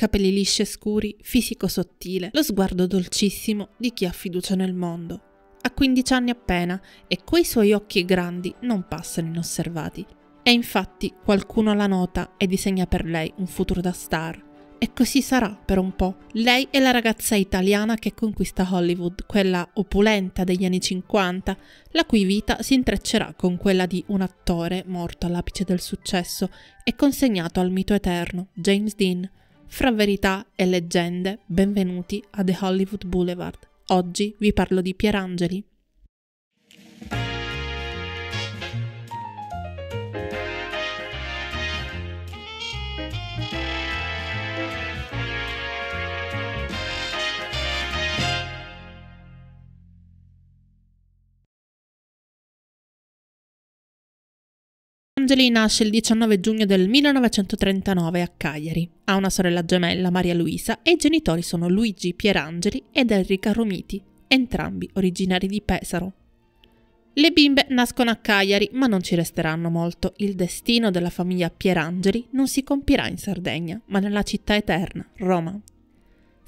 capelli lisci e scuri, fisico sottile, lo sguardo dolcissimo di chi ha fiducia nel mondo. Ha 15 anni appena e quei suoi occhi grandi non passano inosservati. E infatti qualcuno la nota e disegna per lei un futuro da star. E così sarà per un po'. Lei è la ragazza italiana che conquista Hollywood, quella opulenta degli anni 50, la cui vita si intreccerà con quella di un attore morto all'apice del successo e consegnato al mito eterno, James Dean, fra verità e leggende, benvenuti a The Hollywood Boulevard. Oggi vi parlo di Pierangeli. Angeli nasce il 19 giugno del 1939 a Cagliari. Ha una sorella gemella, Maria Luisa, e i genitori sono Luigi Pierangeli ed Enrica Romiti, entrambi originari di Pesaro. Le bimbe nascono a Cagliari, ma non ci resteranno molto. Il destino della famiglia Pierangeli non si compirà in Sardegna, ma nella città eterna, Roma.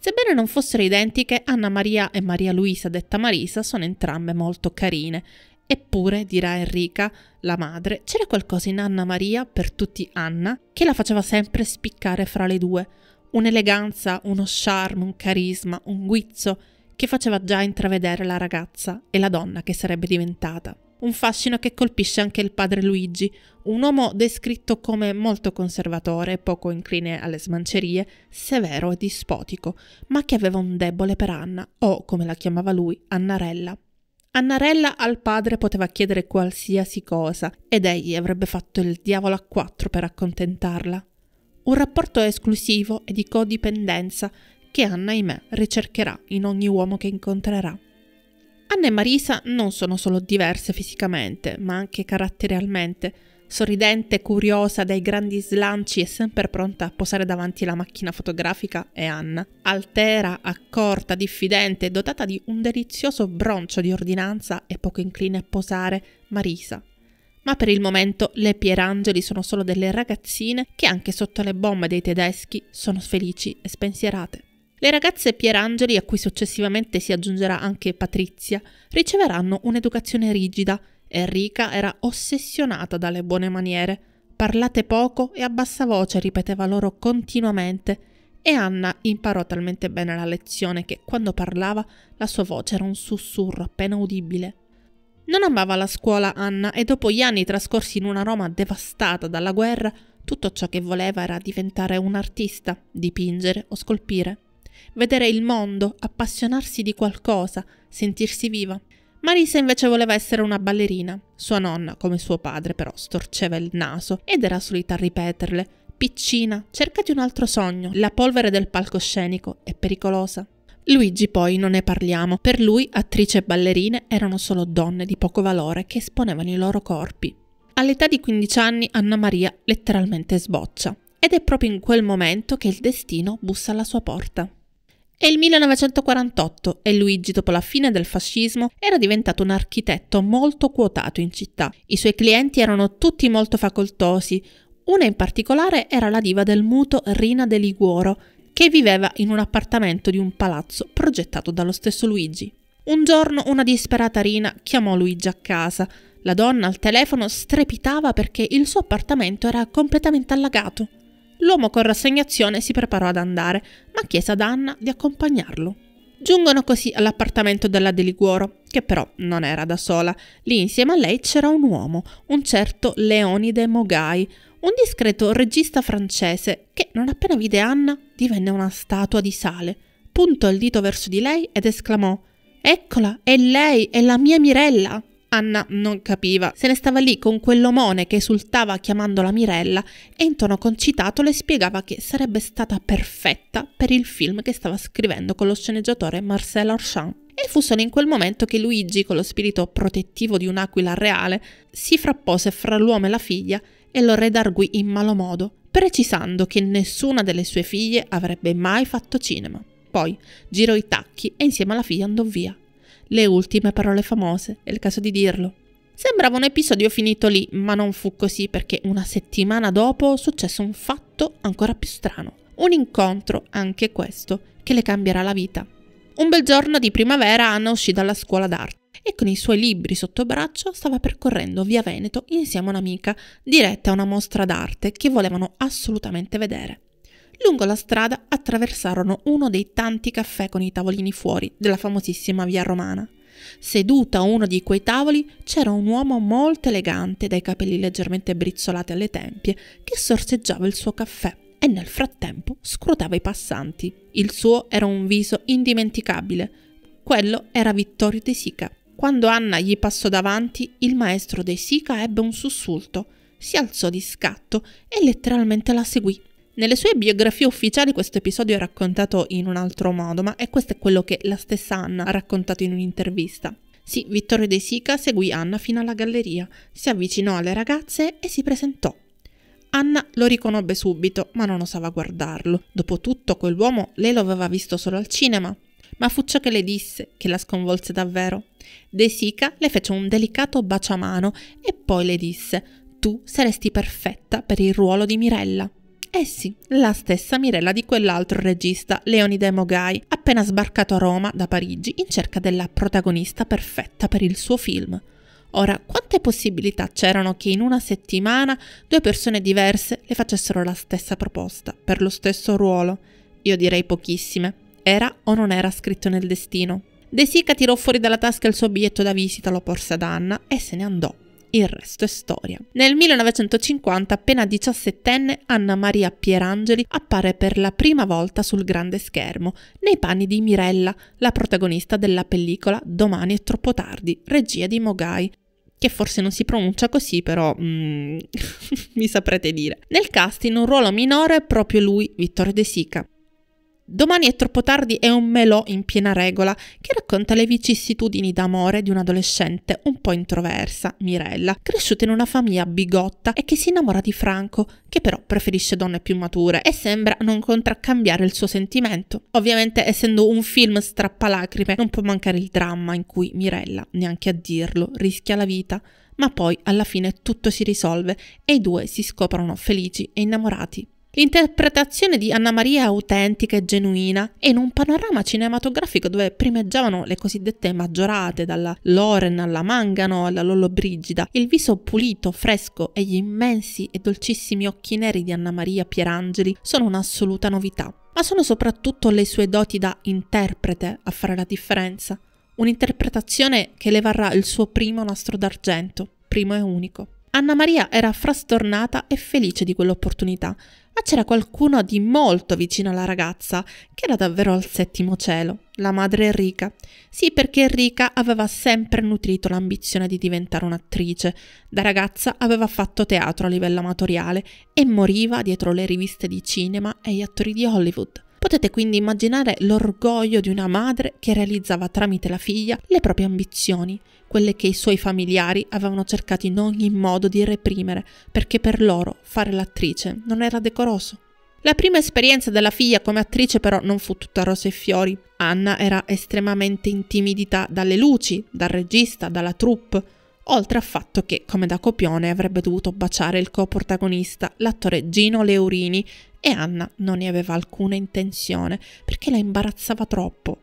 Sebbene non fossero identiche, Anna Maria e Maria Luisa, detta Marisa, sono entrambe molto carine Eppure, dirà Enrica, la madre, c'era qualcosa in Anna Maria, per tutti Anna, che la faceva sempre spiccare fra le due. Un'eleganza, uno charme, un carisma, un guizzo che faceva già intravedere la ragazza e la donna che sarebbe diventata. Un fascino che colpisce anche il padre Luigi, un uomo descritto come molto conservatore, poco incline alle smancerie, severo e dispotico, ma che aveva un debole per Anna, o come la chiamava lui, Annarella. Annarella al padre poteva chiedere qualsiasi cosa ed egli avrebbe fatto il diavolo a quattro per accontentarla. Un rapporto esclusivo e di codipendenza che Anna, ahimè, ricercherà in ogni uomo che incontrerà. Anna e Marisa non sono solo diverse fisicamente, ma anche caratterialmente sorridente, curiosa, dai grandi slanci e sempre pronta a posare davanti la macchina fotografica, è Anna. Altera, accorta, diffidente, dotata di un delizioso broncio di ordinanza e poco incline a posare, Marisa. Ma per il momento le Pierangeli sono solo delle ragazzine che anche sotto le bombe dei tedeschi sono felici e spensierate. Le ragazze Pierangeli, a cui successivamente si aggiungerà anche Patrizia, riceveranno un'educazione rigida, Enrica era ossessionata dalle buone maniere. Parlate poco e a bassa voce ripeteva loro continuamente e Anna imparò talmente bene la lezione che quando parlava la sua voce era un sussurro appena udibile. Non amava la scuola Anna e dopo gli anni trascorsi in una Roma devastata dalla guerra, tutto ciò che voleva era diventare un artista, dipingere o scolpire. Vedere il mondo, appassionarsi di qualcosa, sentirsi viva. Marisa invece voleva essere una ballerina. Sua nonna, come suo padre, però storceva il naso ed era solita ripeterle: Piccina, cercati un altro sogno. La polvere del palcoscenico è pericolosa. Luigi poi non ne parliamo, per lui attrice e ballerine erano solo donne di poco valore che esponevano i loro corpi. All'età di 15 anni Anna Maria letteralmente sboccia ed è proprio in quel momento che il destino bussa alla sua porta. È il 1948 e Luigi, dopo la fine del fascismo, era diventato un architetto molto quotato in città. I suoi clienti erano tutti molto facoltosi. Una in particolare era la diva del muto Rina De Liguoro, che viveva in un appartamento di un palazzo progettato dallo stesso Luigi. Un giorno una disperata Rina chiamò Luigi a casa. La donna al telefono strepitava perché il suo appartamento era completamente allagato. L'uomo con rassegnazione si preparò ad andare, ma chiese ad Anna di accompagnarlo. Giungono così all'appartamento della Deliguoro, che però non era da sola. Lì insieme a lei c'era un uomo, un certo Leonide Mogai, un discreto regista francese che, non appena vide Anna, divenne una statua di sale. Puntò il dito verso di lei ed esclamò: Eccola, è lei, è la mia Mirella! Anna non capiva. Se ne stava lì con quell'omone che esultava chiamandola Mirella e in tono concitato le spiegava che sarebbe stata perfetta per il film che stava scrivendo con lo sceneggiatore Marcel Archamp. E fu solo in quel momento che Luigi, con lo spirito protettivo di un'aquila reale, si frappose fra l'uomo e la figlia e lo redarguì in malo modo, precisando che nessuna delle sue figlie avrebbe mai fatto cinema. Poi girò i tacchi e insieme alla figlia andò via. Le ultime parole famose, è il caso di dirlo. Sembrava un episodio finito lì, ma non fu così perché una settimana dopo successe un fatto ancora più strano. Un incontro, anche questo, che le cambierà la vita. Un bel giorno di primavera Anna uscì dalla scuola d'arte e con i suoi libri sotto braccio stava percorrendo via Veneto insieme a un'amica diretta a una mostra d'arte che volevano assolutamente vedere. Lungo la strada attraversarono uno dei tanti caffè con i tavolini fuori della famosissima via romana. Seduta a uno di quei tavoli c'era un uomo molto elegante, dai capelli leggermente brizzolati alle tempie, che sorseggiava il suo caffè e nel frattempo scrutava i passanti. Il suo era un viso indimenticabile. Quello era Vittorio De Sica. Quando Anna gli passò davanti, il maestro De Sica ebbe un sussulto, si alzò di scatto e letteralmente la seguì nelle sue biografie ufficiali questo episodio è raccontato in un altro modo, ma è questo è quello che la stessa Anna ha raccontato in un'intervista. Sì, Vittorio De Sica seguì Anna fino alla galleria, si avvicinò alle ragazze e si presentò. Anna lo riconobbe subito, ma non osava guardarlo. Dopotutto quell'uomo lei lo aveva visto solo al cinema. Ma fu ciò che le disse che la sconvolse davvero. De Sica le fece un delicato baciamano e poi le disse: Tu saresti perfetta per il ruolo di Mirella. Eh sì, la stessa Mirella di quell'altro regista, Leonide Mogai, appena sbarcato a Roma da Parigi in cerca della protagonista perfetta per il suo film. Ora, quante possibilità c'erano che in una settimana due persone diverse le facessero la stessa proposta, per lo stesso ruolo? Io direi pochissime. Era o non era scritto nel destino? De Sica tirò fuori dalla tasca il suo biglietto da visita, lo porse ad Anna e se ne andò il resto è storia. Nel 1950, appena diciassettenne, Anna Maria Pierangeli appare per la prima volta sul grande schermo, nei panni di Mirella, la protagonista della pellicola Domani è troppo tardi, regia di Mogai, che forse non si pronuncia così, però mm, mi saprete dire. Nel cast in un ruolo minore è proprio lui, Vittorio De Sica, Domani è troppo tardi è un melò in piena regola che racconta le vicissitudini d'amore di un'adolescente un po' introversa, Mirella, cresciuta in una famiglia bigotta e che si innamora di Franco, che però preferisce donne più mature e sembra non contraccambiare il suo sentimento. Ovviamente, essendo un film strappalacrime, non può mancare il dramma in cui Mirella, neanche a dirlo, rischia la vita, ma poi alla fine tutto si risolve e i due si scoprono felici e innamorati L'interpretazione di Anna Maria è autentica e genuina e in un panorama cinematografico dove primeggiavano le cosiddette maggiorate, dalla Loren alla Mangano alla Lollobrigida, il viso pulito, fresco e gli immensi e dolcissimi occhi neri di Anna Maria Pierangeli sono un'assoluta novità. Ma sono soprattutto le sue doti da interprete a fare la differenza. Un'interpretazione che le varrà il suo primo nastro d'argento, primo e unico. Anna Maria era frastornata e felice di quell'opportunità, ma c'era qualcuno di molto vicino alla ragazza, che era davvero al settimo cielo, la madre Enrica. Sì, perché Enrica aveva sempre nutrito l'ambizione di diventare un'attrice. Da ragazza aveva fatto teatro a livello amatoriale e moriva dietro le riviste di cinema e gli attori di Hollywood. Potete quindi immaginare l'orgoglio di una madre che realizzava tramite la figlia le proprie ambizioni, quelle che i suoi familiari avevano cercato in ogni modo di reprimere, perché per loro fare l'attrice non era decoroso. La prima esperienza della figlia come attrice però non fu tutta rose e fiori. Anna era estremamente intimidita dalle luci, dal regista, dalla troupe, oltre al fatto che, come da copione, avrebbe dovuto baciare il co-protagonista, l'attore Gino Leurini, e Anna non ne aveva alcuna intenzione perché la imbarazzava troppo.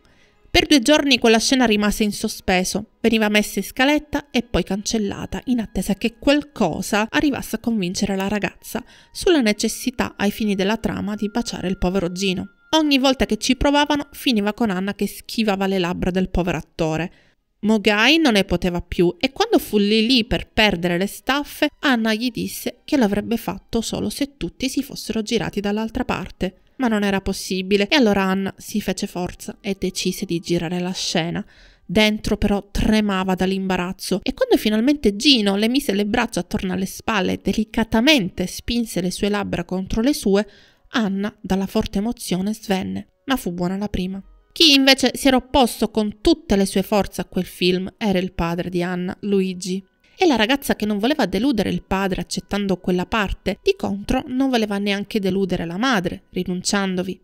Per due giorni quella scena rimase in sospeso, veniva messa in scaletta e poi cancellata in attesa che qualcosa arrivasse a convincere la ragazza sulla necessità ai fini della trama di baciare il povero Gino. Ogni volta che ci provavano finiva con Anna che schivava le labbra del povero attore. Mogai non ne poteva più e quando fu lì lì per perdere le staffe, Anna gli disse che l'avrebbe fatto solo se tutti si fossero girati dall'altra parte. Ma non era possibile e allora Anna si fece forza e decise di girare la scena. Dentro però tremava dall'imbarazzo e quando finalmente Gino le mise le braccia attorno alle spalle e delicatamente spinse le sue labbra contro le sue, Anna, dalla forte emozione, svenne, ma fu buona la prima. Chi invece si era opposto con tutte le sue forze a quel film era il padre di Anna, Luigi. E la ragazza che non voleva deludere il padre accettando quella parte, di contro non voleva neanche deludere la madre, rinunciandovi.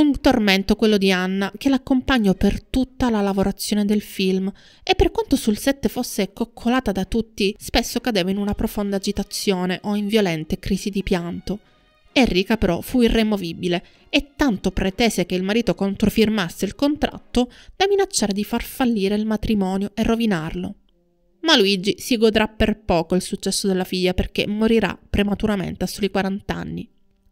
Un tormento quello di Anna, che l'accompagnò per tutta la lavorazione del film e per quanto sul set fosse coccolata da tutti, spesso cadeva in una profonda agitazione o in violente crisi di pianto, Enrica però fu irremovibile e tanto pretese che il marito controfirmasse il contratto da minacciare di far fallire il matrimonio e rovinarlo. Ma Luigi si godrà per poco il successo della figlia perché morirà prematuramente a soli 40 anni.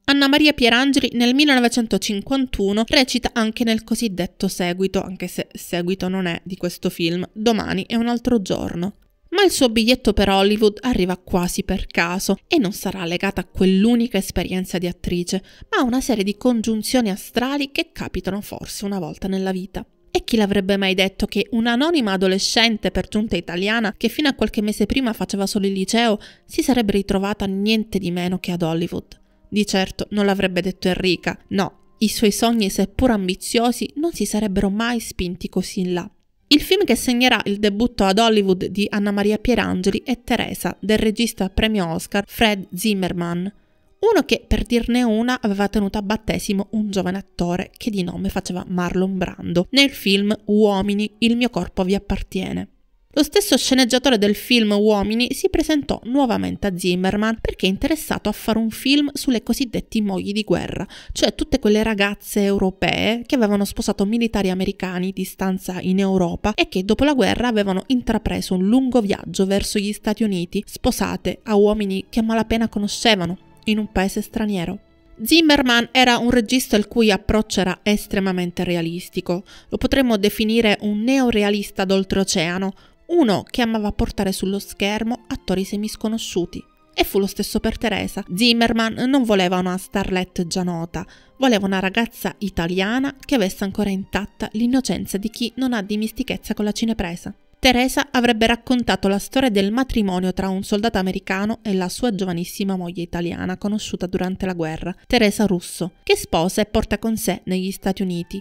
Anna Maria Pierangeli nel 1951 recita anche nel cosiddetto seguito, anche se seguito non è di questo film, Domani è un altro giorno. Ma il suo biglietto per Hollywood arriva quasi per caso e non sarà legata a quell'unica esperienza di attrice, ma a una serie di congiunzioni astrali che capitano forse una volta nella vita. E chi l'avrebbe mai detto che un'anonima adolescente per giunta italiana, che fino a qualche mese prima faceva solo il liceo, si sarebbe ritrovata niente di meno che ad Hollywood? Di certo non l'avrebbe detto Enrica, no, i suoi sogni, seppur ambiziosi, non si sarebbero mai spinti così in là. Il film che segnerà il debutto ad Hollywood di Anna Maria Pierangeli è Teresa, del regista premio Oscar Fred Zimmerman, uno che, per dirne una, aveva tenuto a battesimo un giovane attore che di nome faceva Marlon Brando nel film Uomini, il mio corpo vi appartiene. Lo stesso sceneggiatore del film Uomini si presentò nuovamente a Zimmerman perché è interessato a fare un film sulle cosiddette mogli di guerra, cioè tutte quelle ragazze europee che avevano sposato militari americani di stanza in Europa e che dopo la guerra avevano intrapreso un lungo viaggio verso gli Stati Uniti, sposate a uomini che a malapena conoscevano in un paese straniero. Zimmerman era un regista il cui approccio era estremamente realistico, lo potremmo definire un neorealista d'oltreoceano, uno che amava portare sullo schermo attori semisconosciuti. E fu lo stesso per Teresa. Zimmerman non voleva una starlet già nota, voleva una ragazza italiana che avesse ancora intatta l'innocenza di chi non ha dimistichezza con la cinepresa. Teresa avrebbe raccontato la storia del matrimonio tra un soldato americano e la sua giovanissima moglie italiana conosciuta durante la guerra, Teresa Russo, che sposa e porta con sé negli Stati Uniti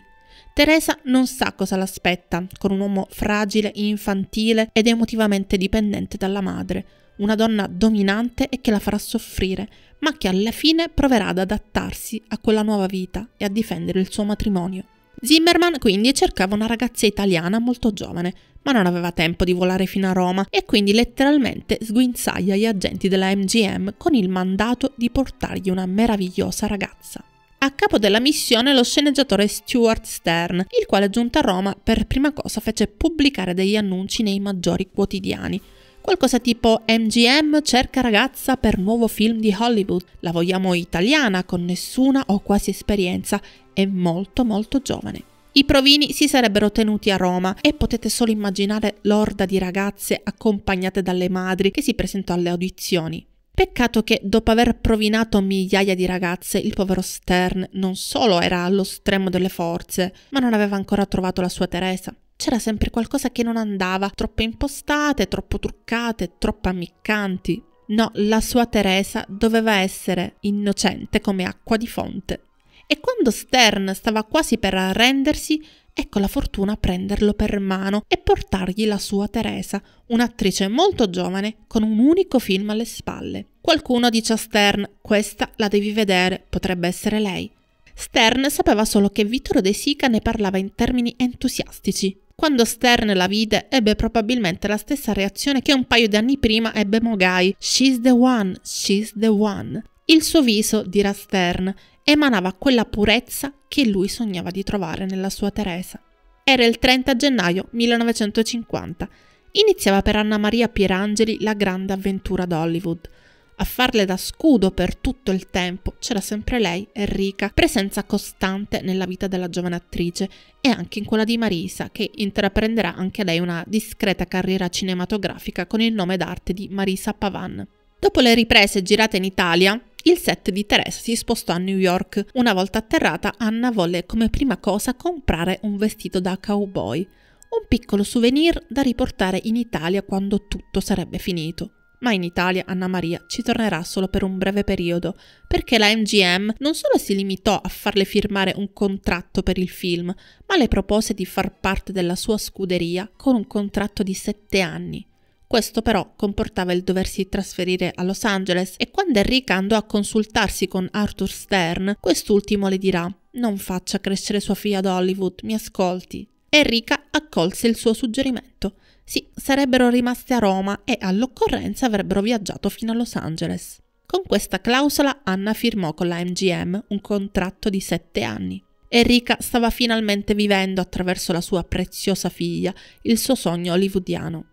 Teresa non sa cosa l'aspetta, con un uomo fragile, infantile ed emotivamente dipendente dalla madre, una donna dominante e che la farà soffrire, ma che alla fine proverà ad adattarsi a quella nuova vita e a difendere il suo matrimonio. Zimmerman quindi cercava una ragazza italiana molto giovane, ma non aveva tempo di volare fino a Roma e quindi letteralmente sguinzaglia gli agenti della MGM con il mandato di portargli una meravigliosa ragazza a capo della missione lo sceneggiatore Stuart Stern, il quale giunto a Roma per prima cosa fece pubblicare degli annunci nei maggiori quotidiani. Qualcosa tipo MGM cerca ragazza per nuovo film di Hollywood, la vogliamo italiana con nessuna o quasi esperienza e molto molto giovane. I provini si sarebbero tenuti a Roma e potete solo immaginare l'orda di ragazze accompagnate dalle madri che si presentò alle audizioni. Peccato che dopo aver provinato migliaia di ragazze, il povero Stern non solo era allo stremo delle forze, ma non aveva ancora trovato la sua Teresa. C'era sempre qualcosa che non andava, troppe impostate, troppo truccate, troppo ammiccanti. No, la sua Teresa doveva essere innocente come acqua di fonte. E quando Stern stava quasi per arrendersi, ecco la fortuna prenderlo per mano e portargli la sua Teresa, un'attrice molto giovane con un unico film alle spalle. Qualcuno dice a Stern, questa la devi vedere, potrebbe essere lei. Stern sapeva solo che Vittorio De Sica ne parlava in termini entusiastici. Quando Stern la vide, ebbe probabilmente la stessa reazione che un paio di anni prima ebbe Mogai. She's the one, she's the one. Il suo viso, dirà Stern, emanava quella purezza che lui sognava di trovare nella sua Teresa. Era il 30 gennaio 1950. Iniziava per Anna Maria Pierangeli la grande avventura ad Hollywood. A farle da scudo per tutto il tempo c'era sempre lei, Enrica, presenza costante nella vita della giovane attrice e anche in quella di Marisa, che intraprenderà anche lei una discreta carriera cinematografica con il nome d'arte di Marisa Pavan. Dopo le riprese girate in Italia, il set di Teresa si spostò a New York. Una volta atterrata, Anna volle come prima cosa comprare un vestito da cowboy, un piccolo souvenir da riportare in Italia quando tutto sarebbe finito. Ma in Italia Anna Maria ci tornerà solo per un breve periodo, perché la MGM non solo si limitò a farle firmare un contratto per il film, ma le propose di far parte della sua scuderia con un contratto di sette anni. Questo però comportava il doversi trasferire a Los Angeles e quando Enrica andò a consultarsi con Arthur Stern, quest'ultimo le dirà non faccia crescere sua figlia ad Hollywood, mi ascolti. Enrica accolse il suo suggerimento. Sì, sarebbero rimaste a Roma e all'occorrenza avrebbero viaggiato fino a Los Angeles. Con questa clausola Anna firmò con la MGM un contratto di sette anni. Enrica stava finalmente vivendo attraverso la sua preziosa figlia il suo sogno hollywoodiano.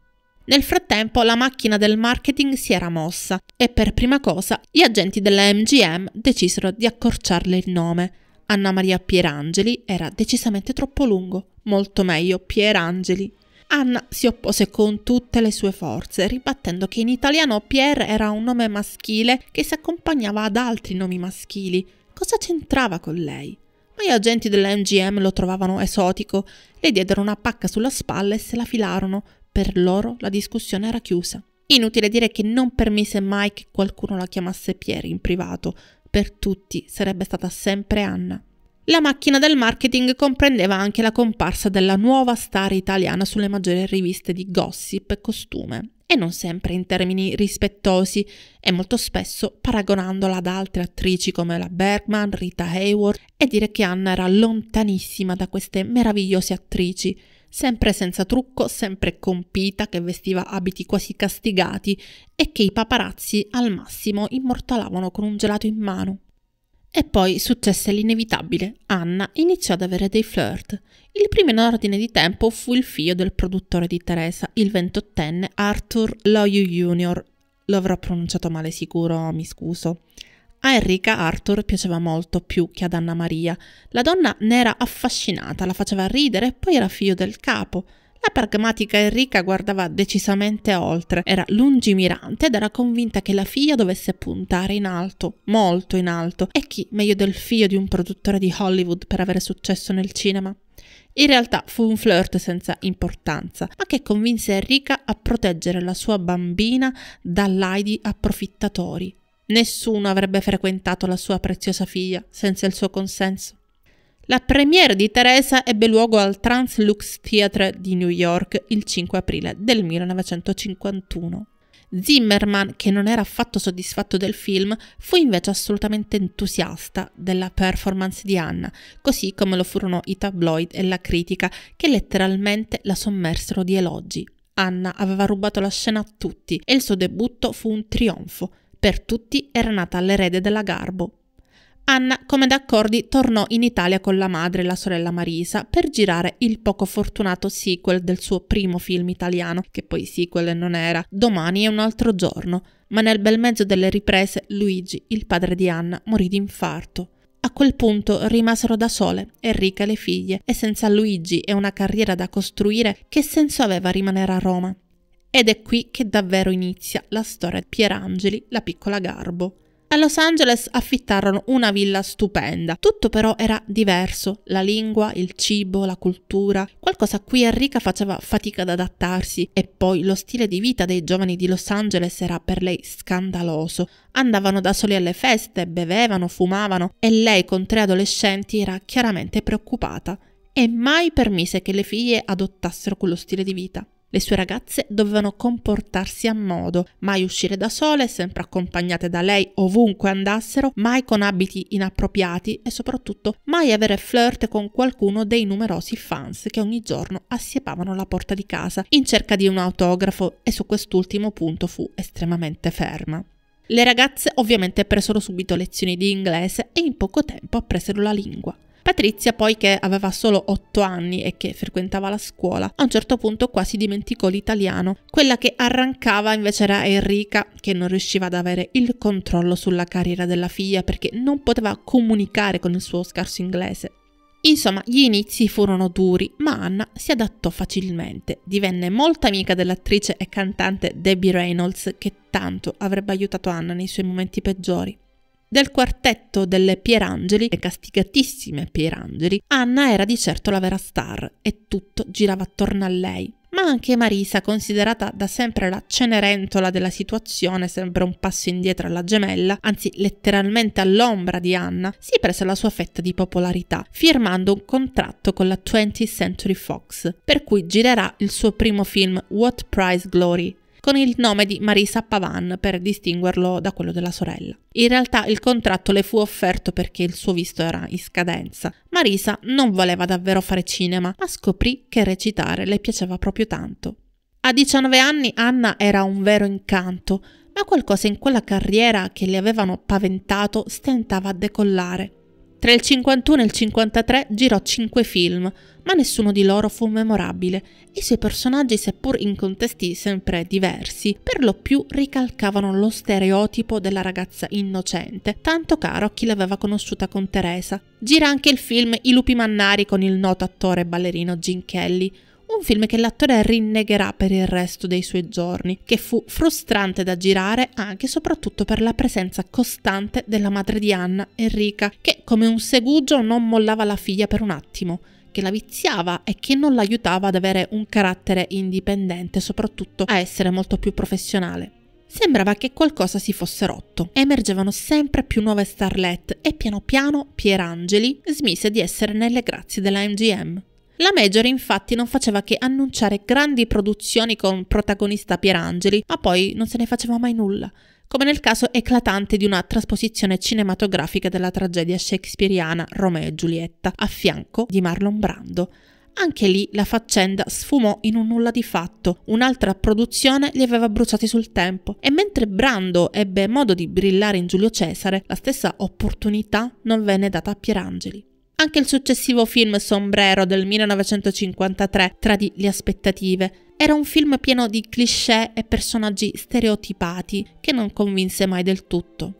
Nel frattempo la macchina del marketing si era mossa e per prima cosa gli agenti della MGM decisero di accorciarle il nome. Anna Maria Pierangeli era decisamente troppo lungo, molto meglio Pierangeli. Anna si oppose con tutte le sue forze, ribattendo che in italiano Pier era un nome maschile che si accompagnava ad altri nomi maschili. Cosa c'entrava con lei? Ma gli agenti della MGM lo trovavano esotico, le diedero una pacca sulla spalla e se la filarono, per loro la discussione era chiusa. Inutile dire che non permise mai che qualcuno la chiamasse Pierre in privato. Per tutti sarebbe stata sempre Anna. La macchina del marketing comprendeva anche la comparsa della nuova star italiana sulle maggiori riviste di gossip e costume, e non sempre in termini rispettosi, e molto spesso paragonandola ad altre attrici come la Bergman, Rita Hayworth, e dire che Anna era lontanissima da queste meravigliose attrici, sempre senza trucco, sempre compita, che vestiva abiti quasi castigati e che i paparazzi al massimo immortalavano con un gelato in mano. E poi successe l'inevitabile. Anna iniziò ad avere dei flirt. Il primo in ordine di tempo fu il figlio del produttore di Teresa, il ventottenne Arthur Loyu Jr. Lo avrò pronunciato male sicuro, mi scuso. A Enrica Arthur piaceva molto più che ad Anna Maria. La donna ne era affascinata, la faceva ridere e poi era figlio del capo. La pragmatica Enrica guardava decisamente oltre, era lungimirante ed era convinta che la figlia dovesse puntare in alto, molto in alto, e chi meglio del figlio di un produttore di Hollywood per avere successo nel cinema? In realtà fu un flirt senza importanza, ma che convinse Enrica a proteggere la sua bambina dall'AIDI approfittatori. Nessuno avrebbe frequentato la sua preziosa figlia senza il suo consenso. La premiere di Teresa ebbe luogo al Trans Lux Theatre di New York il 5 aprile del 1951. Zimmerman, che non era affatto soddisfatto del film, fu invece assolutamente entusiasta della performance di Anna, così come lo furono i tabloid e la critica, che letteralmente la sommersero di elogi. Anna aveva rubato la scena a tutti e il suo debutto fu un trionfo, per tutti era nata l'erede della Garbo. Anna, come d'accordi, tornò in Italia con la madre e la sorella Marisa per girare il poco fortunato sequel del suo primo film italiano, che poi sequel non era, domani è un altro giorno, ma nel bel mezzo delle riprese Luigi, il padre di Anna, morì di infarto. A quel punto rimasero da sole, Enrica e le figlie, e senza Luigi e una carriera da costruire, che senso aveva rimanere a Roma? Ed è qui che davvero inizia la storia di Pierangeli, la piccola Garbo. A Los Angeles affittarono una villa stupenda. Tutto però era diverso: la lingua, il cibo, la cultura, qualcosa a cui Enrica faceva fatica ad adattarsi. E poi lo stile di vita dei giovani di Los Angeles era per lei scandaloso. Andavano da soli alle feste, bevevano, fumavano e lei con tre adolescenti era chiaramente preoccupata e mai permise che le figlie adottassero quello stile di vita. Le sue ragazze dovevano comportarsi a modo, mai uscire da sole, sempre accompagnate da lei ovunque andassero, mai con abiti inappropriati e soprattutto mai avere flirt con qualcuno dei numerosi fans che ogni giorno assiepavano la porta di casa in cerca di un autografo e su quest'ultimo punto fu estremamente ferma. Le ragazze ovviamente presero subito lezioni di inglese e in poco tempo appresero la lingua. Patrizia, poi che aveva solo 8 anni e che frequentava la scuola, a un certo punto quasi dimenticò l'italiano. Quella che arrancava invece era Enrica, che non riusciva ad avere il controllo sulla carriera della figlia perché non poteva comunicare con il suo scarso inglese. Insomma, gli inizi furono duri, ma Anna si adattò facilmente. Divenne molta amica dell'attrice e cantante Debbie Reynolds, che tanto avrebbe aiutato Anna nei suoi momenti peggiori. Del quartetto delle Pierangeli, le castigatissime Pierangeli, Anna era di certo la vera star e tutto girava attorno a lei. Ma anche Marisa, considerata da sempre la cenerentola della situazione, sempre un passo indietro alla gemella, anzi letteralmente all'ombra di Anna, si prese la sua fetta di popolarità, firmando un contratto con la 20th Century Fox, per cui girerà il suo primo film What Price Glory, con il nome di Marisa Pavan per distinguerlo da quello della sorella. In realtà il contratto le fu offerto perché il suo visto era in scadenza. Marisa non voleva davvero fare cinema, ma scoprì che recitare le piaceva proprio tanto. A 19 anni Anna era un vero incanto, ma qualcosa in quella carriera che le avevano paventato stentava a decollare. Tra il 51 e il 53 girò 5 film, ma nessuno di loro fu memorabile. I suoi personaggi, seppur in contesti sempre diversi, per lo più ricalcavano lo stereotipo della ragazza innocente, tanto caro a chi l'aveva conosciuta con Teresa. Gira anche il film I lupi mannari con il noto attore e ballerino Gin Kelly, un film che l'attore rinnegherà per il resto dei suoi giorni, che fu frustrante da girare anche e soprattutto per la presenza costante della madre di Anna, Enrica, che come un segugio non mollava la figlia per un attimo, che la viziava e che non l'aiutava ad avere un carattere indipendente, soprattutto a essere molto più professionale. Sembrava che qualcosa si fosse rotto. Emergevano sempre più nuove starlet e piano piano Pierangeli smise di essere nelle grazie della MGM. La Major infatti non faceva che annunciare grandi produzioni con protagonista Pierangeli, ma poi non se ne faceva mai nulla, come nel caso eclatante di una trasposizione cinematografica della tragedia shakespeariana Romeo e Giulietta, a fianco di Marlon Brando. Anche lì la faccenda sfumò in un nulla di fatto, un'altra produzione li aveva bruciati sul tempo e mentre Brando ebbe modo di brillare in Giulio Cesare, la stessa opportunità non venne data a Pierangeli. Anche il successivo film Sombrero del 1953 tradì le aspettative. Era un film pieno di cliché e personaggi stereotipati che non convinse mai del tutto.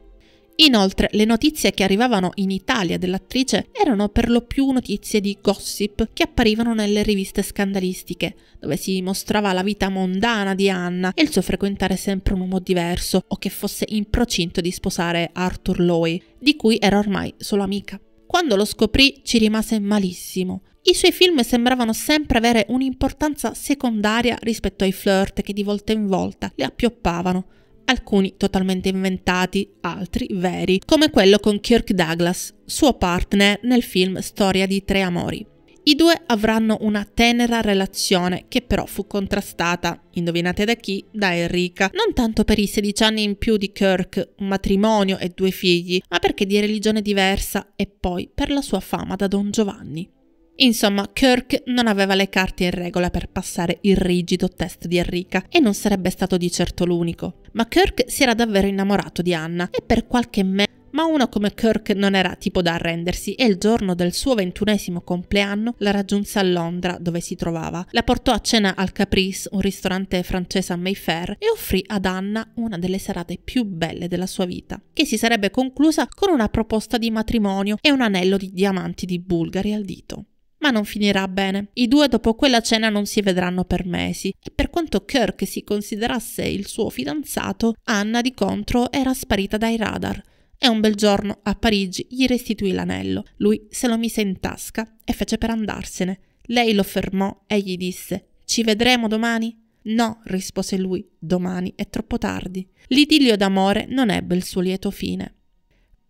Inoltre, le notizie che arrivavano in Italia dell'attrice erano per lo più notizie di gossip che apparivano nelle riviste scandalistiche, dove si mostrava la vita mondana di Anna e il suo frequentare sempre un uomo diverso o che fosse in procinto di sposare Arthur Loy, di cui era ormai solo amica. Quando lo scoprì ci rimase malissimo. I suoi film sembravano sempre avere un'importanza secondaria rispetto ai flirt che di volta in volta le appioppavano, alcuni totalmente inventati, altri veri, come quello con Kirk Douglas, suo partner nel film Storia di tre amori. I due avranno una tenera relazione che però fu contrastata, indovinate da chi? Da Enrica, non tanto per i 16 anni in più di Kirk, un matrimonio e due figli, ma perché di religione diversa e poi per la sua fama da Don Giovanni. Insomma, Kirk non aveva le carte in regola per passare il rigido test di Enrica e non sarebbe stato di certo l'unico. Ma Kirk si era davvero innamorato di Anna e per qualche mese ma uno come Kirk non era tipo da arrendersi e il giorno del suo ventunesimo compleanno la raggiunse a Londra dove si trovava. La portò a cena al Caprice, un ristorante francese a Mayfair, e offrì ad Anna una delle serate più belle della sua vita, che si sarebbe conclusa con una proposta di matrimonio e un anello di diamanti di Bulgari al dito. Ma non finirà bene. I due dopo quella cena non si vedranno per mesi e per quanto Kirk si considerasse il suo fidanzato, Anna di contro era sparita dai radar e un bel giorno a Parigi gli restituì l'anello. Lui se lo mise in tasca e fece per andarsene. Lei lo fermò e gli disse: Ci vedremo domani? No, rispose lui, domani è troppo tardi. L'idillio d'amore non ebbe il suo lieto fine.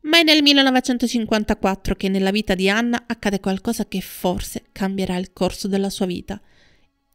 Ma è nel 1954 che nella vita di Anna accade qualcosa che forse cambierà il corso della sua vita.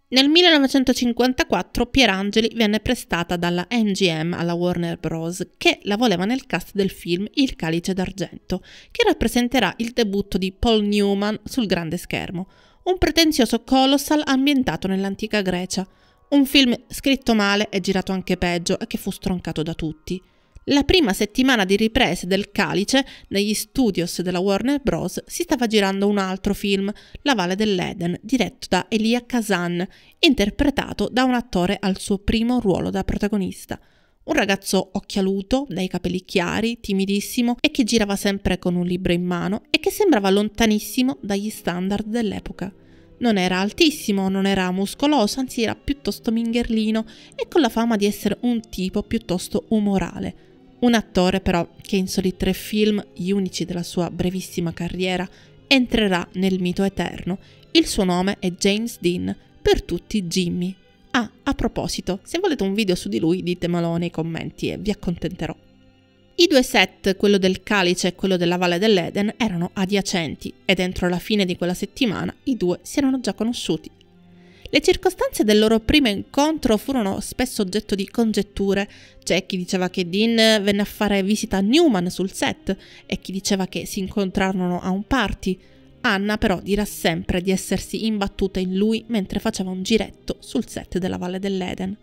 Nel 1954 Pierangeli venne prestata dalla MGM alla Warner Bros., che la voleva nel cast del film Il calice d'argento, che rappresenterà il debutto di Paul Newman sul grande schermo, un pretenzioso colossal ambientato nell'antica Grecia, un film scritto male e girato anche peggio e che fu stroncato da tutti. La prima settimana di riprese del Calice negli studios della Warner Bros. si stava girando un altro film, La Valle dell'Eden, diretto da Elia Kazan, interpretato da un attore al suo primo ruolo da protagonista. Un ragazzo occhialuto, dai capelli chiari, timidissimo e che girava sempre con un libro in mano e che sembrava lontanissimo dagli standard dell'epoca. Non era altissimo, non era muscoloso, anzi era piuttosto mingherlino e con la fama di essere un tipo piuttosto umorale. Un attore però che in soli tre film, gli unici della sua brevissima carriera, entrerà nel mito eterno. Il suo nome è James Dean, per tutti Jimmy. Ah, a proposito, se volete un video su di lui ditemelo nei commenti e vi accontenterò. I due set, quello del Calice e quello della Valle dell'Eden, erano adiacenti e dentro la fine di quella settimana i due si erano già conosciuti le circostanze del loro primo incontro furono spesso oggetto di congetture. C'è chi diceva che Dean venne a fare visita a Newman sul set e chi diceva che si incontrarono a un party. Anna però dirà sempre di essersi imbattuta in lui mentre faceva un giretto sul set della Valle dell'Eden.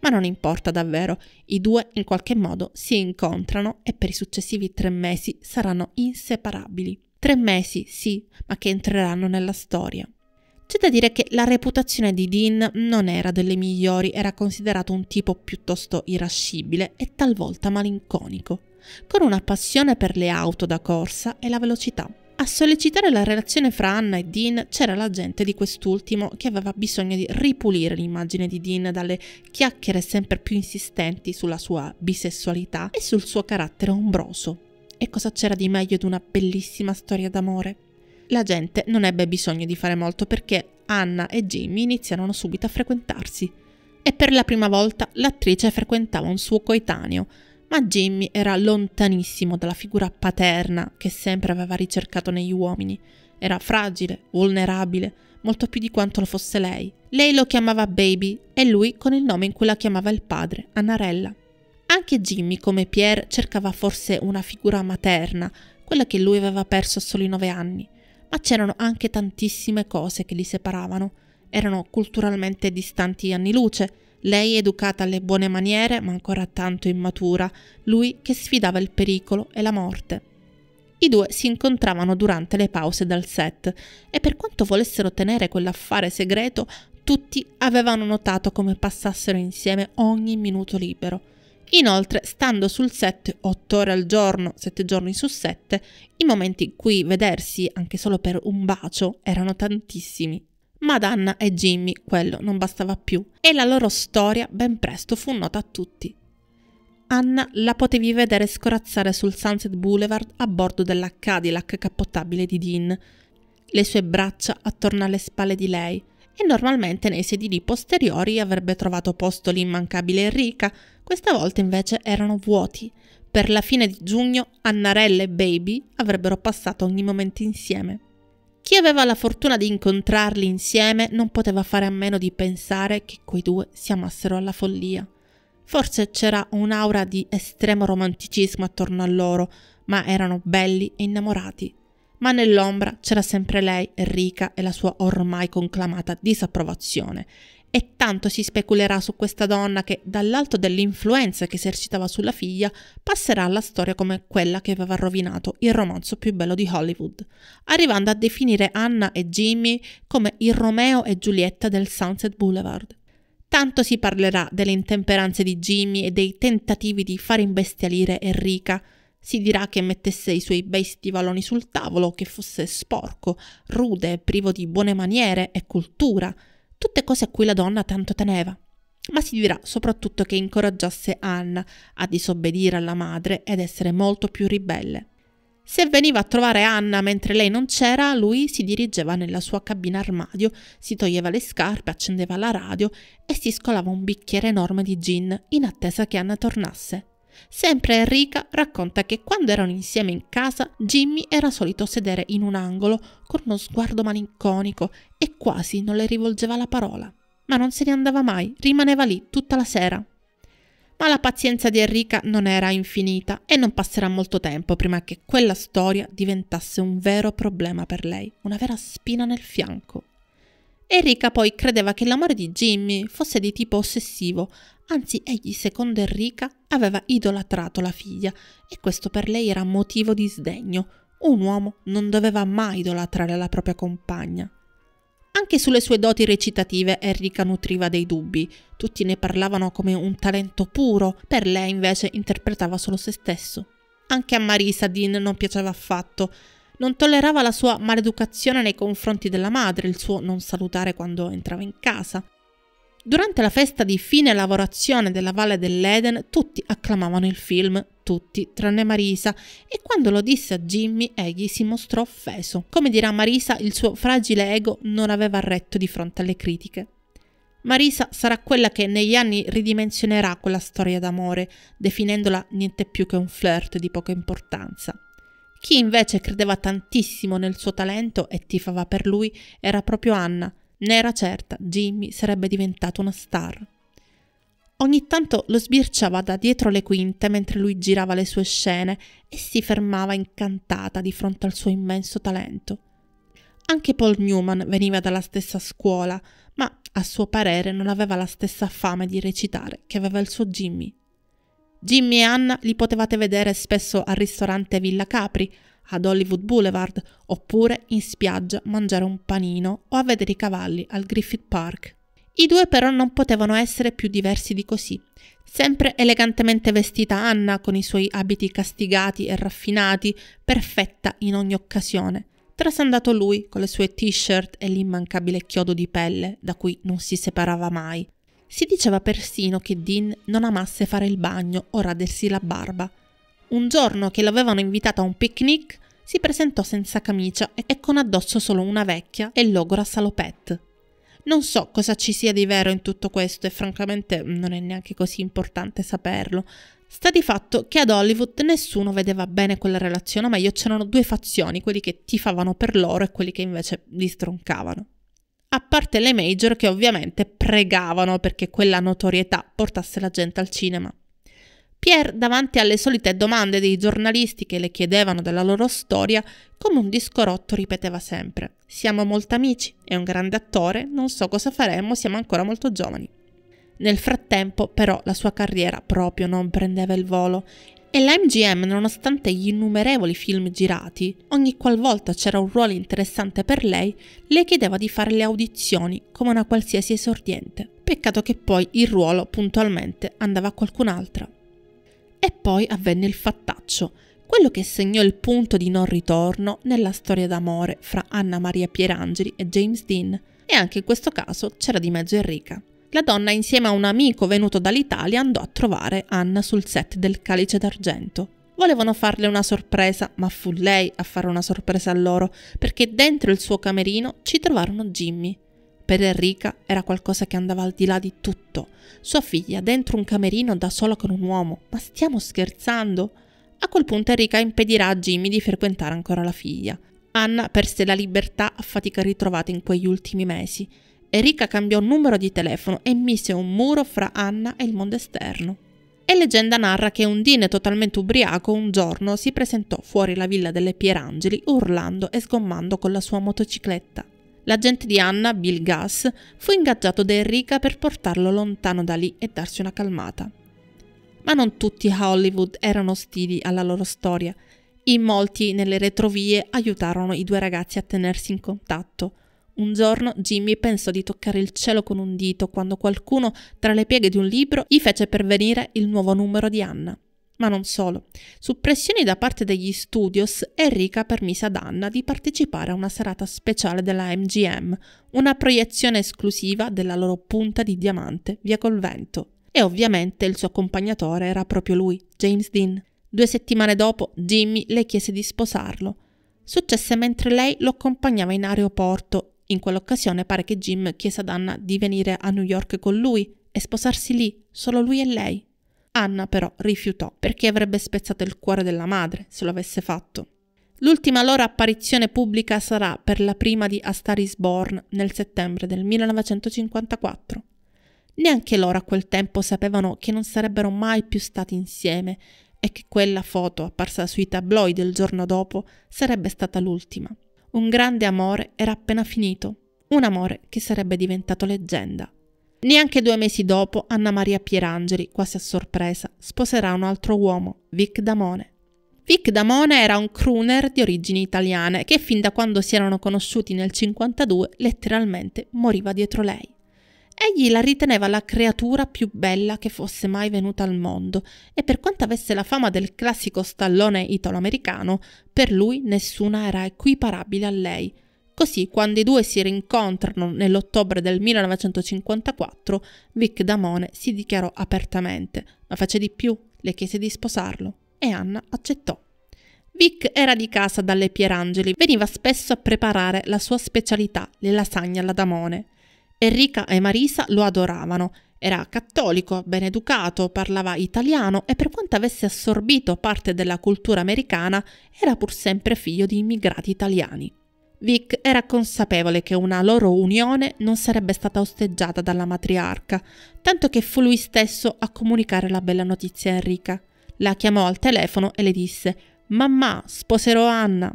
Ma non importa davvero, i due in qualche modo si incontrano e per i successivi tre mesi saranno inseparabili. Tre mesi, sì, ma che entreranno nella storia. C'è da dire che la reputazione di Dean non era delle migliori, era considerato un tipo piuttosto irascibile e talvolta malinconico, con una passione per le auto da corsa e la velocità. A sollecitare la relazione fra Anna e Dean c'era l'agente di quest'ultimo che aveva bisogno di ripulire l'immagine di Dean dalle chiacchiere sempre più insistenti sulla sua bisessualità e sul suo carattere ombroso. E cosa c'era di meglio di una bellissima storia d'amore? La gente non ebbe bisogno di fare molto perché Anna e Jimmy iniziarono subito a frequentarsi. E per la prima volta l'attrice frequentava un suo coetaneo, ma Jimmy era lontanissimo dalla figura paterna che sempre aveva ricercato negli uomini. Era fragile, vulnerabile, molto più di quanto lo fosse lei. Lei lo chiamava Baby e lui con il nome in cui la chiamava il padre, Annarella. Anche Jimmy, come Pierre, cercava forse una figura materna, quella che lui aveva perso a soli nove anni ma c'erano anche tantissime cose che li separavano. Erano culturalmente distanti anni luce, lei educata alle buone maniere ma ancora tanto immatura, lui che sfidava il pericolo e la morte. I due si incontravano durante le pause dal set e per quanto volessero tenere quell'affare segreto, tutti avevano notato come passassero insieme ogni minuto libero. Inoltre, stando sul set 8 ore al giorno, 7 giorni su 7, i momenti in cui vedersi anche solo per un bacio erano tantissimi. Ma ad Anna e Jimmy quello non bastava più e la loro storia ben presto fu nota a tutti. Anna la potevi vedere scorazzare sul Sunset Boulevard a bordo della Cadillac cappottabile di Dean, le sue braccia attorno alle spalle di lei, e normalmente nei sedili posteriori avrebbe trovato posto l'immancabile Enrica, questa volta invece erano vuoti. Per la fine di giugno Annarella e Baby avrebbero passato ogni momento insieme. Chi aveva la fortuna di incontrarli insieme non poteva fare a meno di pensare che quei due si amassero alla follia. Forse c'era un'aura di estremo romanticismo attorno a loro, ma erano belli e innamorati ma nell'ombra c'era sempre lei, Enrica, e la sua ormai conclamata disapprovazione. E tanto si speculerà su questa donna che, dall'alto dell'influenza che esercitava sulla figlia, passerà alla storia come quella che aveva rovinato il romanzo più bello di Hollywood, arrivando a definire Anna e Jimmy come il Romeo e Giulietta del Sunset Boulevard. Tanto si parlerà delle intemperanze di Jimmy e dei tentativi di far imbestialire Enrica, si dirà che mettesse i suoi bei stivaloni sul tavolo, che fosse sporco, rude, privo di buone maniere e cultura, tutte cose a cui la donna tanto teneva. Ma si dirà soprattutto che incoraggiasse Anna a disobbedire alla madre ed essere molto più ribelle. Se veniva a trovare Anna mentre lei non c'era, lui si dirigeva nella sua cabina armadio, si toglieva le scarpe, accendeva la radio e si scolava un bicchiere enorme di gin in attesa che Anna tornasse. Sempre Enrica racconta che quando erano insieme in casa, Jimmy era solito sedere in un angolo con uno sguardo malinconico e quasi non le rivolgeva la parola. Ma non se ne andava mai, rimaneva lì tutta la sera. Ma la pazienza di Enrica non era infinita e non passerà molto tempo prima che quella storia diventasse un vero problema per lei, una vera spina nel fianco. Enrica poi credeva che l'amore di Jimmy fosse di tipo ossessivo, anzi egli, secondo Enrica, aveva idolatrato la figlia e questo per lei era motivo di sdegno. Un uomo non doveva mai idolatrare la propria compagna. Anche sulle sue doti recitative Enrica nutriva dei dubbi. Tutti ne parlavano come un talento puro, per lei invece interpretava solo se stesso. Anche a Marisa Dean non piaceva affatto non tollerava la sua maleducazione nei confronti della madre, il suo non salutare quando entrava in casa. Durante la festa di fine lavorazione della Valle dell'Eden, tutti acclamavano il film, tutti, tranne Marisa, e quando lo disse a Jimmy, egli si mostrò offeso. Come dirà Marisa, il suo fragile ego non aveva retto di fronte alle critiche. Marisa sarà quella che negli anni ridimensionerà quella storia d'amore, definendola niente più che un flirt di poca importanza. Chi invece credeva tantissimo nel suo talento e tifava per lui era proprio Anna. Ne era certa, Jimmy sarebbe diventato una star. Ogni tanto lo sbirciava da dietro le quinte mentre lui girava le sue scene e si fermava incantata di fronte al suo immenso talento. Anche Paul Newman veniva dalla stessa scuola, ma a suo parere non aveva la stessa fame di recitare che aveva il suo Jimmy. Jimmy e Anna li potevate vedere spesso al ristorante Villa Capri, ad Hollywood Boulevard, oppure in spiaggia mangiare un panino o a vedere i cavalli al Griffith Park. I due però non potevano essere più diversi di così. Sempre elegantemente vestita Anna con i suoi abiti castigati e raffinati, perfetta in ogni occasione. Trasandato lui con le sue t-shirt e l'immancabile chiodo di pelle da cui non si separava mai, si diceva persino che Dean non amasse fare il bagno o radersi la barba. Un giorno che l'avevano invitata a un picnic, si presentò senza camicia e con addosso solo una vecchia e il logora salopette. Non so cosa ci sia di vero in tutto questo e francamente non è neanche così importante saperlo. Sta di fatto che ad Hollywood nessuno vedeva bene quella relazione, o meglio c'erano due fazioni, quelli che tifavano per loro e quelli che invece li stroncavano a parte le major che ovviamente pregavano perché quella notorietà portasse la gente al cinema. Pierre, davanti alle solite domande dei giornalisti che le chiedevano della loro storia, come un disco rotto ripeteva sempre: Siamo molto amici, è un grande attore, non so cosa faremo, siamo ancora molto giovani. Nel frattempo, però, la sua carriera proprio non prendeva il volo e la MGM, nonostante gli innumerevoli film girati, ogni qualvolta c'era un ruolo interessante per lei, le chiedeva di fare le audizioni come una qualsiasi esordiente. Peccato che poi il ruolo puntualmente andava a qualcun'altra. E poi avvenne il fattaccio, quello che segnò il punto di non ritorno nella storia d'amore fra Anna Maria Pierangeli e James Dean, e anche in questo caso c'era di mezzo Enrica la donna insieme a un amico venuto dall'Italia andò a trovare Anna sul set del Calice d'Argento. Volevano farle una sorpresa, ma fu lei a fare una sorpresa a loro, perché dentro il suo camerino ci trovarono Jimmy. Per Enrica era qualcosa che andava al di là di tutto. Sua figlia dentro un camerino da sola con un uomo. Ma stiamo scherzando? A quel punto Enrica impedirà a Jimmy di frequentare ancora la figlia. Anna perse la libertà a fatica ritrovata in quegli ultimi mesi. Erika cambiò numero di telefono e mise un muro fra Anna e il mondo esterno. E leggenda narra che un dine totalmente ubriaco un giorno si presentò fuori la villa delle Pierangeli urlando e sgommando con la sua motocicletta. L'agente di Anna, Bill Gass, fu ingaggiato da Enrica per portarlo lontano da lì e darsi una calmata. Ma non tutti a Hollywood erano ostili alla loro storia. In molti nelle retrovie aiutarono i due ragazzi a tenersi in contatto un giorno Jimmy pensò di toccare il cielo con un dito quando qualcuno, tra le pieghe di un libro, gli fece pervenire il nuovo numero di Anna. Ma non solo. Su pressioni da parte degli studios, Enrica permise ad Anna di partecipare a una serata speciale della MGM, una proiezione esclusiva della loro punta di diamante via col vento. E ovviamente il suo accompagnatore era proprio lui, James Dean. Due settimane dopo, Jimmy le chiese di sposarlo. Successe mentre lei lo accompagnava in aeroporto in quell'occasione pare che Jim chiese ad Anna di venire a New York con lui e sposarsi lì, solo lui e lei. Anna però rifiutò perché avrebbe spezzato il cuore della madre se lo avesse fatto. L'ultima loro apparizione pubblica sarà per la prima di A Star is Born nel settembre del 1954. Neanche loro a quel tempo sapevano che non sarebbero mai più stati insieme e che quella foto apparsa sui tabloid il giorno dopo sarebbe stata l'ultima. Un grande amore era appena finito, un amore che sarebbe diventato leggenda. Neanche due mesi dopo, Anna Maria Pierangeli, quasi a sorpresa, sposerà un altro uomo, Vic Damone. Vic Damone era un crooner di origini italiane che fin da quando si erano conosciuti nel 52 letteralmente moriva dietro lei. Egli la riteneva la creatura più bella che fosse mai venuta al mondo e per quanto avesse la fama del classico stallone italo-americano, per lui nessuna era equiparabile a lei. Così, quando i due si rincontrano nell'ottobre del 1954, Vic Damone si dichiarò apertamente, ma fece di più, le chiese di sposarlo e Anna accettò. Vic era di casa dalle Pierangeli, veniva spesso a preparare la sua specialità, le lasagne alla Damone. Enrica e Marisa lo adoravano. Era cattolico, ben educato, parlava italiano e per quanto avesse assorbito parte della cultura americana, era pur sempre figlio di immigrati italiani. Vic era consapevole che una loro unione non sarebbe stata osteggiata dalla matriarca, tanto che fu lui stesso a comunicare la bella notizia a Enrica. La chiamò al telefono e le disse Mamma, sposerò Anna.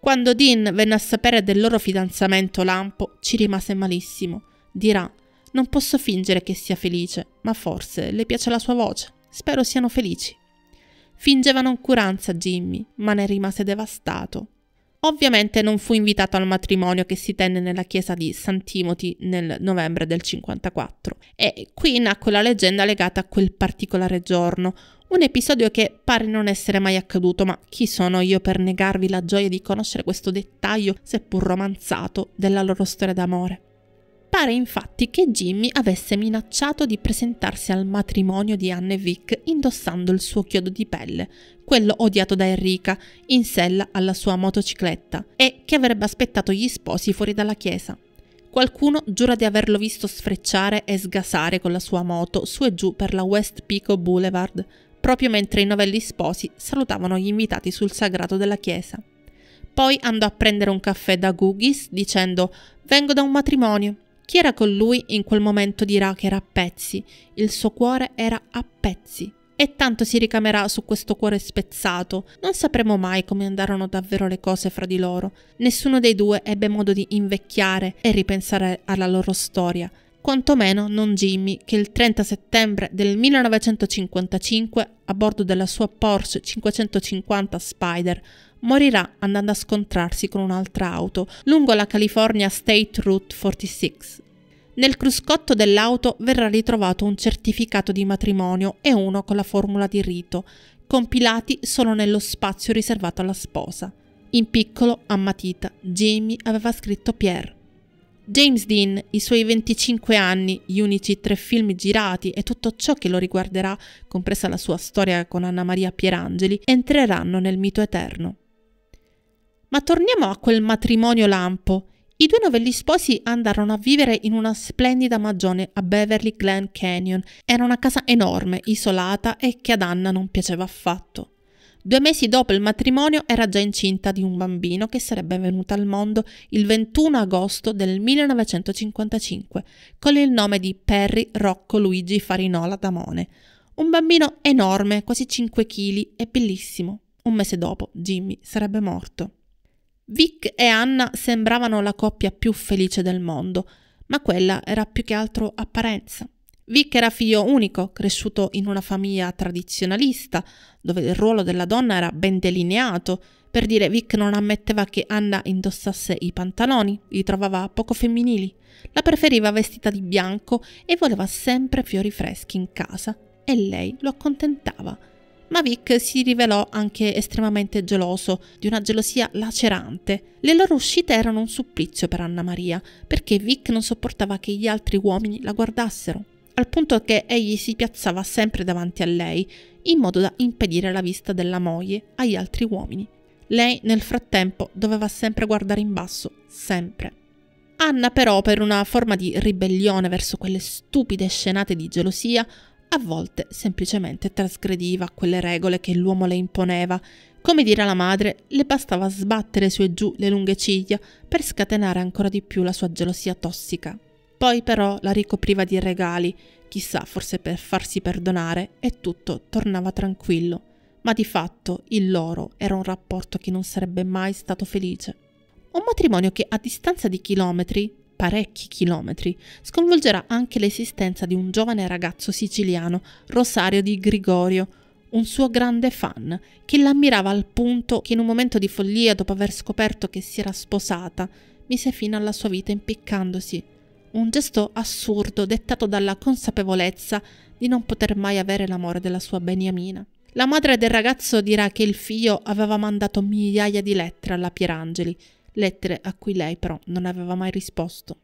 Quando Dean venne a sapere del loro fidanzamento lampo, ci rimase malissimo dirà non posso fingere che sia felice, ma forse le piace la sua voce. Spero siano felici. Fingeva noncuranza Jimmy, ma ne rimase devastato. Ovviamente non fu invitato al matrimonio che si tenne nella chiesa di St. Timothy nel novembre del 54 e qui nacque la leggenda legata a quel particolare giorno, un episodio che pare non essere mai accaduto, ma chi sono io per negarvi la gioia di conoscere questo dettaglio, seppur romanzato, della loro storia d'amore. Pare infatti che Jimmy avesse minacciato di presentarsi al matrimonio di Anne e Vic indossando il suo chiodo di pelle, quello odiato da Enrica, in sella alla sua motocicletta, e che avrebbe aspettato gli sposi fuori dalla chiesa. Qualcuno giura di averlo visto sfrecciare e sgasare con la sua moto su e giù per la West Pico Boulevard, proprio mentre i novelli sposi salutavano gli invitati sul sagrato della chiesa. Poi andò a prendere un caffè da Googies dicendo «Vengo da un matrimonio», chi era con lui in quel momento dirà che era a pezzi, il suo cuore era a pezzi. E tanto si ricamerà su questo cuore spezzato, non sapremo mai come andarono davvero le cose fra di loro. Nessuno dei due ebbe modo di invecchiare e ripensare alla loro storia, quantomeno non Jimmy, che il 30 settembre del 1955, a bordo della sua Porsche 550 Spider, morirà andando a scontrarsi con un'altra auto lungo la California State Route 46. Nel cruscotto dell'auto verrà ritrovato un certificato di matrimonio e uno con la formula di rito, compilati solo nello spazio riservato alla sposa. In piccolo, a matita, Jamie aveva scritto Pierre. James Dean, i suoi 25 anni, gli unici tre film girati e tutto ciò che lo riguarderà, compresa la sua storia con Anna Maria Pierangeli, entreranno nel mito eterno. Ma torniamo a quel matrimonio lampo. I due novelli sposi andarono a vivere in una splendida magione a Beverly Glen Canyon. Era una casa enorme, isolata e che ad Anna non piaceva affatto. Due mesi dopo il matrimonio era già incinta di un bambino che sarebbe venuto al mondo il 21 agosto del 1955 con il nome di Perry Rocco Luigi Farinola Damone. Un bambino enorme, quasi 5 kg e bellissimo. Un mese dopo Jimmy sarebbe morto. Vic e Anna sembravano la coppia più felice del mondo, ma quella era più che altro apparenza. Vic era figlio unico, cresciuto in una famiglia tradizionalista, dove il ruolo della donna era ben delineato. Per dire, Vic non ammetteva che Anna indossasse i pantaloni, li trovava poco femminili. La preferiva vestita di bianco e voleva sempre fiori freschi in casa, e lei lo accontentava ma Vic si rivelò anche estremamente geloso, di una gelosia lacerante. Le loro uscite erano un supplizio per Anna Maria, perché Vic non sopportava che gli altri uomini la guardassero, al punto che egli si piazzava sempre davanti a lei, in modo da impedire la vista della moglie agli altri uomini. Lei nel frattempo doveva sempre guardare in basso, sempre. Anna però, per una forma di ribellione verso quelle stupide scenate di gelosia, a volte semplicemente trasgrediva quelle regole che l'uomo le imponeva. Come dirà la madre, le bastava sbattere su e giù le lunghe ciglia per scatenare ancora di più la sua gelosia tossica. Poi però la ricopriva di regali, chissà forse per farsi perdonare, e tutto tornava tranquillo. Ma di fatto il loro era un rapporto che non sarebbe mai stato felice. Un matrimonio che a distanza di chilometri parecchi chilometri, sconvolgerà anche l'esistenza di un giovane ragazzo siciliano, Rosario di Grigorio, un suo grande fan, che l'ammirava al punto che in un momento di follia, dopo aver scoperto che si era sposata, mise fine alla sua vita impiccandosi. Un gesto assurdo dettato dalla consapevolezza di non poter mai avere l'amore della sua beniamina. La madre del ragazzo dirà che il figlio aveva mandato migliaia di lettere alla Pierangeli, lettere a cui lei però non aveva mai risposto.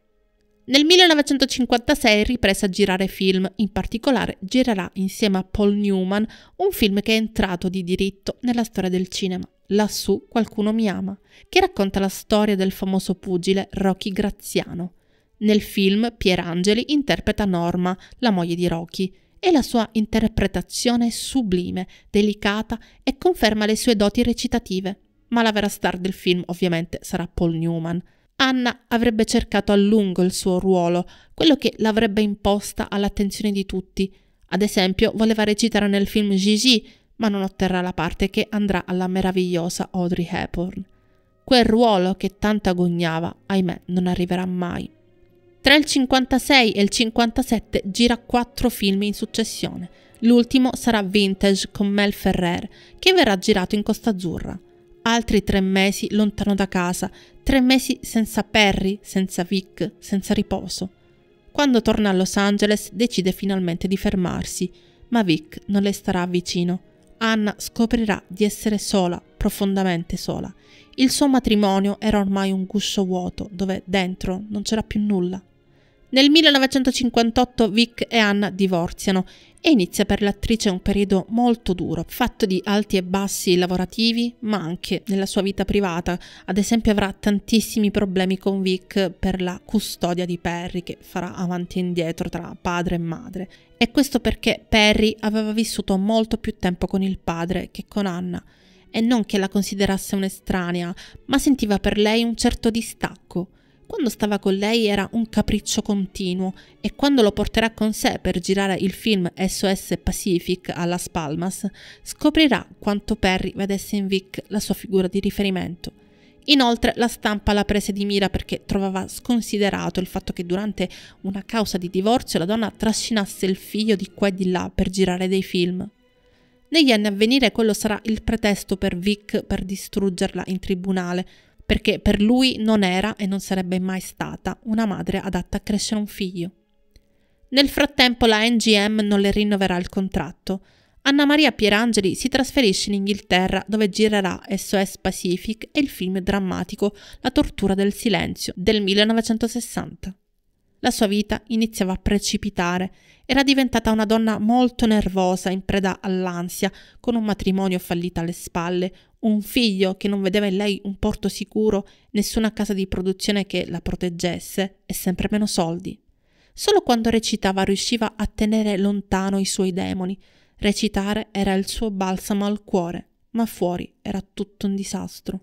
Nel 1956 riprese a girare film, in particolare girerà insieme a Paul Newman un film che è entrato di diritto nella storia del cinema, Lassù qualcuno mi ama, che racconta la storia del famoso pugile Rocky Graziano. Nel film Pierangeli interpreta Norma, la moglie di Rocky, e la sua interpretazione è sublime, delicata e conferma le sue doti recitative ma la vera star del film ovviamente sarà Paul Newman. Anna avrebbe cercato a lungo il suo ruolo, quello che l'avrebbe imposta all'attenzione di tutti. Ad esempio, voleva recitare nel film Gigi, ma non otterrà la parte che andrà alla meravigliosa Audrey Hepburn. Quel ruolo che tanto agognava, ahimè, non arriverà mai. Tra il 56 e il 57 gira quattro film in successione. L'ultimo sarà Vintage con Mel Ferrer, che verrà girato in Costa Azzurra altri tre mesi lontano da casa, tre mesi senza Perry, senza Vic, senza riposo. Quando torna a Los Angeles decide finalmente di fermarsi, ma Vic non le starà vicino. Anna scoprirà di essere sola, profondamente sola. Il suo matrimonio era ormai un guscio vuoto, dove dentro non c'era più nulla. Nel 1958 Vic e Anna divorziano e inizia per l'attrice un periodo molto duro, fatto di alti e bassi lavorativi, ma anche nella sua vita privata. Ad esempio avrà tantissimi problemi con Vic per la custodia di Perry che farà avanti e indietro tra padre e madre. E questo perché Perry aveva vissuto molto più tempo con il padre che con Anna e non che la considerasse un'estranea, ma sentiva per lei un certo distacco. Quando stava con lei era un capriccio continuo e quando lo porterà con sé per girare il film SOS Pacific a Las Palmas, scoprirà quanto Perry vedesse in Vic la sua figura di riferimento. Inoltre la stampa la prese di mira perché trovava sconsiderato il fatto che durante una causa di divorzio la donna trascinasse il figlio di qua e di là per girare dei film. Negli anni a venire quello sarà il pretesto per Vic per distruggerla in tribunale, perché per lui non era e non sarebbe mai stata una madre adatta a crescere un figlio. Nel frattempo la NGM non le rinnoverà il contratto. Anna Maria Pierangeli si trasferisce in Inghilterra dove girerà SOS Pacific e il film drammatico La tortura del silenzio del 1960. La sua vita iniziava a precipitare, era diventata una donna molto nervosa, in preda all'ansia, con un matrimonio fallito alle spalle, un figlio che non vedeva in lei un porto sicuro, nessuna casa di produzione che la proteggesse e sempre meno soldi. Solo quando recitava riusciva a tenere lontano i suoi demoni. Recitare era il suo balsamo al cuore, ma fuori era tutto un disastro.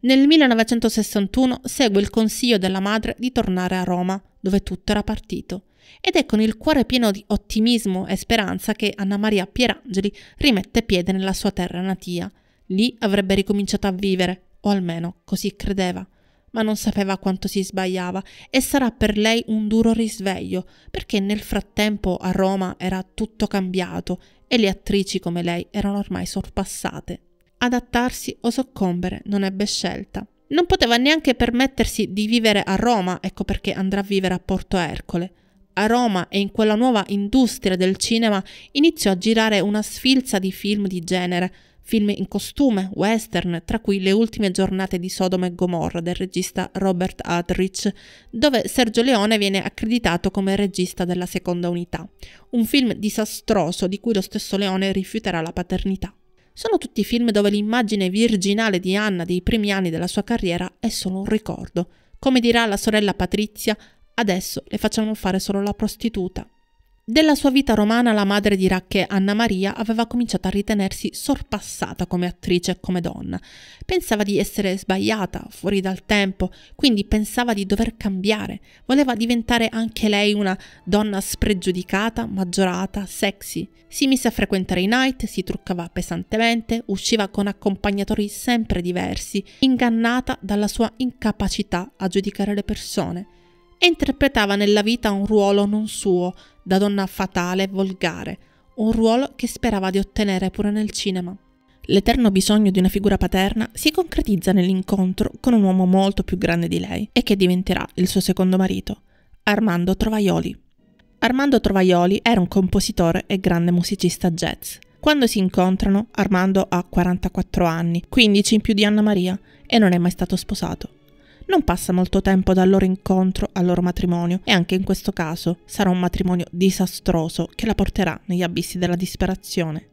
Nel 1961 segue il consiglio della madre di tornare a Roma, dove tutto era partito. Ed è con il cuore pieno di ottimismo e speranza che Anna Maria Pierangeli rimette piede nella sua terra natia – Lì avrebbe ricominciato a vivere, o almeno così credeva. Ma non sapeva quanto si sbagliava e sarà per lei un duro risveglio, perché nel frattempo a Roma era tutto cambiato e le attrici come lei erano ormai sorpassate. Adattarsi o soccombere non ebbe scelta. Non poteva neanche permettersi di vivere a Roma, ecco perché andrà a vivere a Porto Ercole. A Roma e in quella nuova industria del cinema iniziò a girare una sfilza di film di genere, film in costume, western, tra cui Le ultime giornate di Sodoma e Gomorra del regista Robert Aldrich, dove Sergio Leone viene accreditato come regista della seconda unità, un film disastroso di cui lo stesso Leone rifiuterà la paternità. Sono tutti film dove l'immagine virginale di Anna dei primi anni della sua carriera è solo un ricordo. Come dirà la sorella Patrizia, adesso le facciamo fare solo la prostituta. Della sua vita romana la madre dirà che Anna Maria, aveva cominciato a ritenersi sorpassata come attrice e come donna. Pensava di essere sbagliata, fuori dal tempo, quindi pensava di dover cambiare. Voleva diventare anche lei una donna spregiudicata, maggiorata, sexy. Si mise a frequentare i night, si truccava pesantemente, usciva con accompagnatori sempre diversi, ingannata dalla sua incapacità a giudicare le persone e interpretava nella vita un ruolo non suo, da donna fatale e volgare, un ruolo che sperava di ottenere pure nel cinema. L'eterno bisogno di una figura paterna si concretizza nell'incontro con un uomo molto più grande di lei e che diventerà il suo secondo marito, Armando Trovaioli. Armando Trovaioli era un compositore e grande musicista jazz. Quando si incontrano, Armando ha 44 anni, 15 in più di Anna Maria, e non è mai stato sposato. Non passa molto tempo dal loro incontro al loro matrimonio e anche in questo caso sarà un matrimonio disastroso che la porterà negli abissi della disperazione.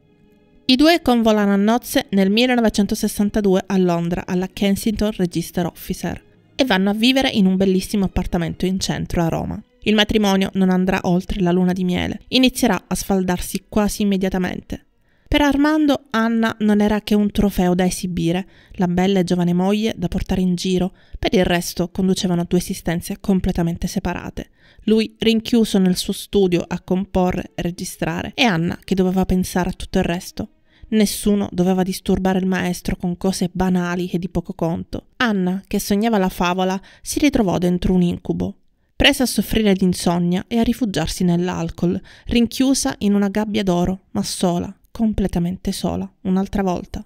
I due convolano a nozze nel 1962 a Londra alla Kensington Register Officer e vanno a vivere in un bellissimo appartamento in centro a Roma. Il matrimonio non andrà oltre la luna di miele, inizierà a sfaldarsi quasi immediatamente. Per Armando Anna non era che un trofeo da esibire, la bella e giovane moglie da portare in giro, per il resto conducevano due esistenze completamente separate. Lui rinchiuso nel suo studio a comporre e registrare e Anna che doveva pensare a tutto il resto. Nessuno doveva disturbare il maestro con cose banali e di poco conto. Anna, che sognava la favola, si ritrovò dentro un incubo, presa a soffrire d'insonnia e a rifugiarsi nell'alcol, rinchiusa in una gabbia d'oro, ma sola, completamente sola, un'altra volta.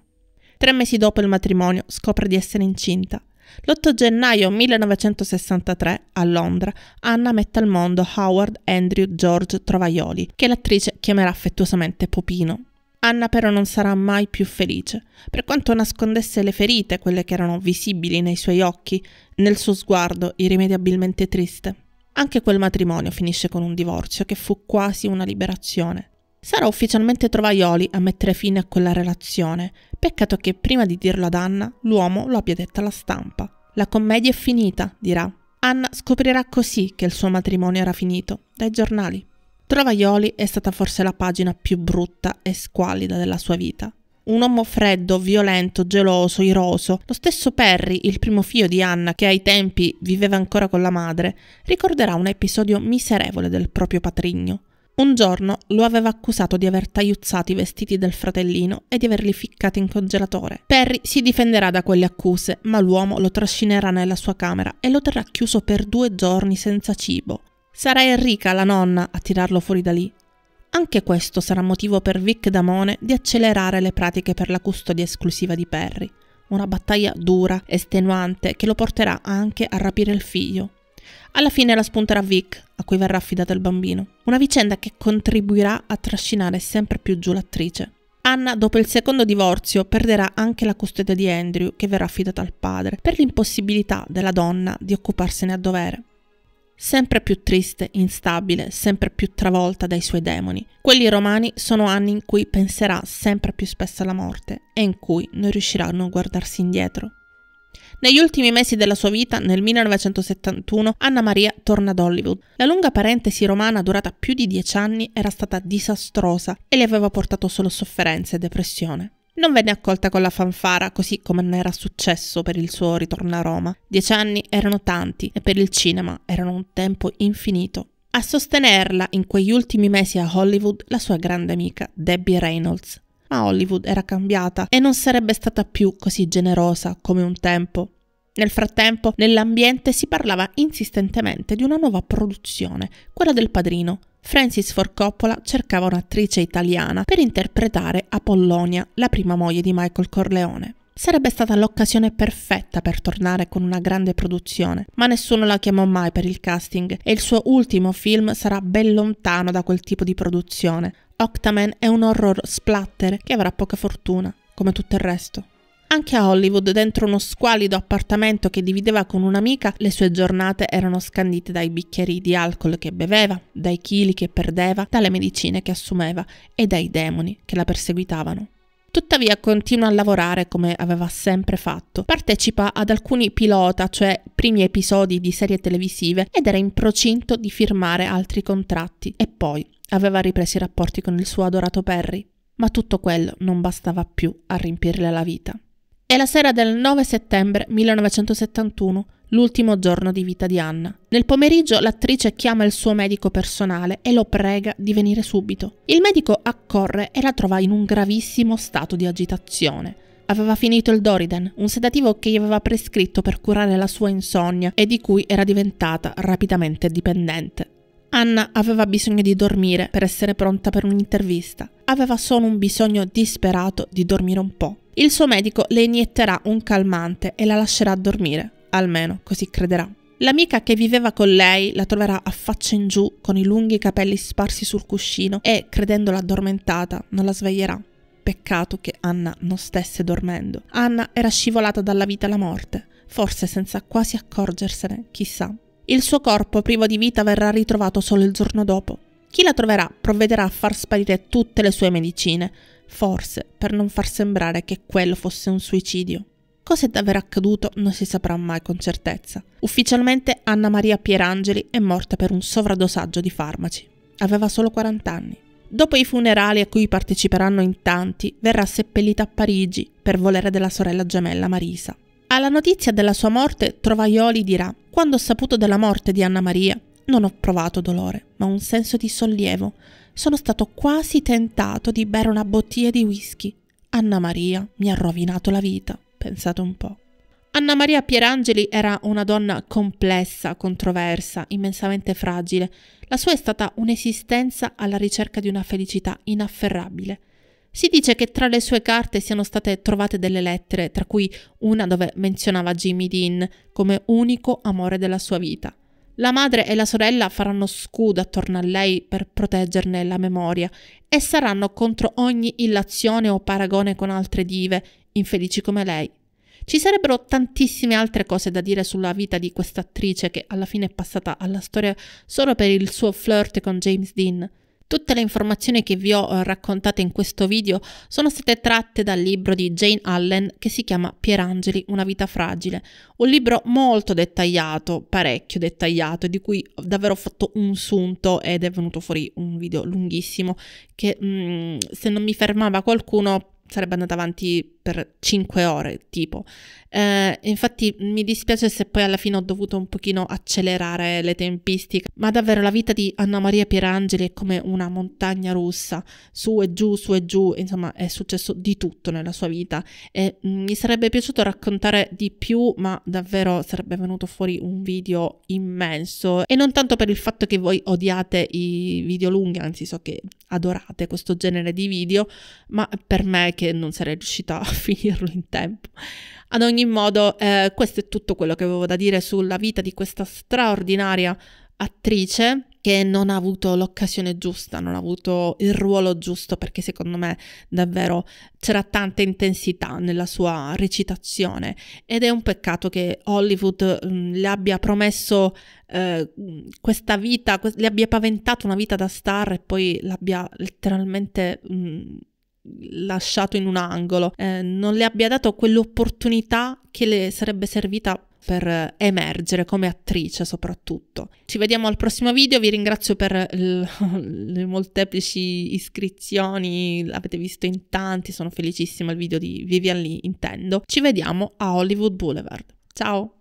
Tre mesi dopo il matrimonio scopre di essere incinta. L'8 gennaio 1963, a Londra, Anna mette al mondo Howard Andrew George Trovaioli, che l'attrice chiamerà affettuosamente Popino. Anna però non sarà mai più felice. Per quanto nascondesse le ferite, quelle che erano visibili nei suoi occhi, nel suo sguardo irrimediabilmente triste. Anche quel matrimonio finisce con un divorzio che fu quasi una liberazione. Sarà ufficialmente Trovaioli a mettere fine a quella relazione. Peccato che prima di dirlo ad Anna, l'uomo lo abbia detto alla stampa. La commedia è finita, dirà. Anna scoprirà così che il suo matrimonio era finito, dai giornali. Trovaioli è stata forse la pagina più brutta e squallida della sua vita. Un uomo freddo, violento, geloso, iroso, lo stesso Perry, il primo figlio di Anna che ai tempi viveva ancora con la madre, ricorderà un episodio miserevole del proprio patrigno. Un giorno lo aveva accusato di aver tagliuzzato i vestiti del fratellino e di averli ficcati in congelatore. Perry si difenderà da quelle accuse, ma l'uomo lo trascinerà nella sua camera e lo terrà chiuso per due giorni senza cibo. Sarà Enrica, la nonna, a tirarlo fuori da lì. Anche questo sarà motivo per Vic Damone di accelerare le pratiche per la custodia esclusiva di Perry. Una battaglia dura, estenuante, che lo porterà anche a rapire il figlio. Alla fine la spunterà Vic, a cui verrà affidato il bambino. Una vicenda che contribuirà a trascinare sempre più giù l'attrice. Anna, dopo il secondo divorzio, perderà anche la custodia di Andrew, che verrà affidata al padre, per l'impossibilità della donna di occuparsene a dovere. Sempre più triste, instabile, sempre più travolta dai suoi demoni. Quelli romani sono anni in cui penserà sempre più spesso alla morte e in cui non riuscirà a non guardarsi indietro. Negli ultimi mesi della sua vita, nel 1971, Anna Maria torna ad Hollywood. La lunga parentesi romana durata più di dieci anni era stata disastrosa e le aveva portato solo sofferenze e depressione. Non venne accolta con la fanfara, così come non era successo per il suo ritorno a Roma. Dieci anni erano tanti e per il cinema erano un tempo infinito. A sostenerla in quegli ultimi mesi a Hollywood la sua grande amica Debbie Reynolds, ma Hollywood era cambiata e non sarebbe stata più così generosa come un tempo. Nel frattempo, nell'ambiente si parlava insistentemente di una nuova produzione, quella del padrino. Francis Ford Coppola cercava un'attrice italiana per interpretare Apollonia, la prima moglie di Michael Corleone. Sarebbe stata l'occasione perfetta per tornare con una grande produzione, ma nessuno la chiamò mai per il casting e il suo ultimo film sarà ben lontano da quel tipo di produzione. Octaman è un horror splatter che avrà poca fortuna, come tutto il resto. Anche a Hollywood, dentro uno squalido appartamento che divideva con un'amica, le sue giornate erano scandite dai bicchieri di alcol che beveva, dai chili che perdeva, dalle medicine che assumeva e dai demoni che la perseguitavano. Tuttavia continua a lavorare come aveva sempre fatto. Partecipa ad alcuni pilota, cioè primi episodi di serie televisive, ed era in procinto di firmare altri contratti. E poi Aveva ripreso i rapporti con il suo adorato Perry, ma tutto quello non bastava più a riempirle la vita. È la sera del 9 settembre 1971, l'ultimo giorno di vita di Anna. Nel pomeriggio l'attrice chiama il suo medico personale e lo prega di venire subito. Il medico accorre e la trova in un gravissimo stato di agitazione. Aveva finito il Doriden, un sedativo che gli aveva prescritto per curare la sua insonnia e di cui era diventata rapidamente dipendente. Anna aveva bisogno di dormire per essere pronta per un'intervista. Aveva solo un bisogno disperato di dormire un po'. Il suo medico le inietterà un calmante e la lascerà dormire, almeno così crederà. L'amica che viveva con lei la troverà a faccia in giù, con i lunghi capelli sparsi sul cuscino e, credendola addormentata, non la sveglierà. Peccato che Anna non stesse dormendo. Anna era scivolata dalla vita alla morte, forse senza quasi accorgersene, chissà. Il suo corpo privo di vita verrà ritrovato solo il giorno dopo. Chi la troverà provvederà a far sparire tutte le sue medicine, forse per non far sembrare che quello fosse un suicidio. Cosa è davvero accaduto non si saprà mai con certezza. Ufficialmente Anna Maria Pierangeli è morta per un sovradosaggio di farmaci. Aveva solo 40 anni. Dopo i funerali a cui parteciperanno in tanti, verrà seppellita a Parigi per volere della sorella gemella Marisa. Alla notizia della sua morte, Trovaioli dirà: Quando ho saputo della morte di Anna Maria, non ho provato dolore, ma un senso di sollievo. Sono stato quasi tentato di bere una bottiglia di whisky. Anna Maria mi ha rovinato la vita, pensate un po'. Anna Maria Pierangeli era una donna complessa, controversa, immensamente fragile. La sua è stata un'esistenza alla ricerca di una felicità inafferrabile. Si dice che tra le sue carte siano state trovate delle lettere, tra cui una dove menzionava Jimmy Dean come unico amore della sua vita. La madre e la sorella faranno scudo attorno a lei per proteggerne la memoria e saranno contro ogni illazione o paragone con altre dive, infelici come lei. Ci sarebbero tantissime altre cose da dire sulla vita di questa attrice che alla fine è passata alla storia solo per il suo flirt con James Dean. Tutte le informazioni che vi ho eh, raccontate in questo video sono state tratte dal libro di Jane Allen che si chiama Pierangeli, una vita fragile, un libro molto dettagliato, parecchio dettagliato, di cui ho davvero fatto un sunto ed è venuto fuori un video lunghissimo che mh, mm, se non mi fermava qualcuno sarebbe andato avanti per 5 ore, tipo. Eh, infatti mi dispiace se poi alla fine ho dovuto un pochino accelerare le tempistiche, ma davvero la vita di Anna Maria Pierangeli è come una montagna russa, su e giù, su e giù, insomma è successo di tutto nella sua vita e mm, mi sarebbe piaciuto raccontare di più, ma davvero sarebbe venuto fuori un video immenso e non tanto per il fatto che voi odiate i video lunghi, anzi so che adorate questo genere di video, ma per me che non sarei riuscita a finirlo in tempo. Ad ogni modo, eh, questo è tutto quello che avevo da dire sulla vita di questa straordinaria attrice che non ha avuto l'occasione giusta, non ha avuto il ruolo giusto perché secondo me davvero c'era tanta intensità nella sua recitazione ed è un peccato che Hollywood mh, mm, le abbia promesso eh, questa vita, que- le abbia paventato una vita da star e poi l'abbia letteralmente mh, mm, lasciato in un angolo, eh, non le abbia dato quell'opportunità che le sarebbe servita per emergere come attrice soprattutto. Ci vediamo al prossimo video, vi ringrazio per l- le molteplici iscrizioni, l'avete visto in tanti, sono felicissima il video di Vivian Lee intendo. Ci vediamo a Hollywood Boulevard. Ciao!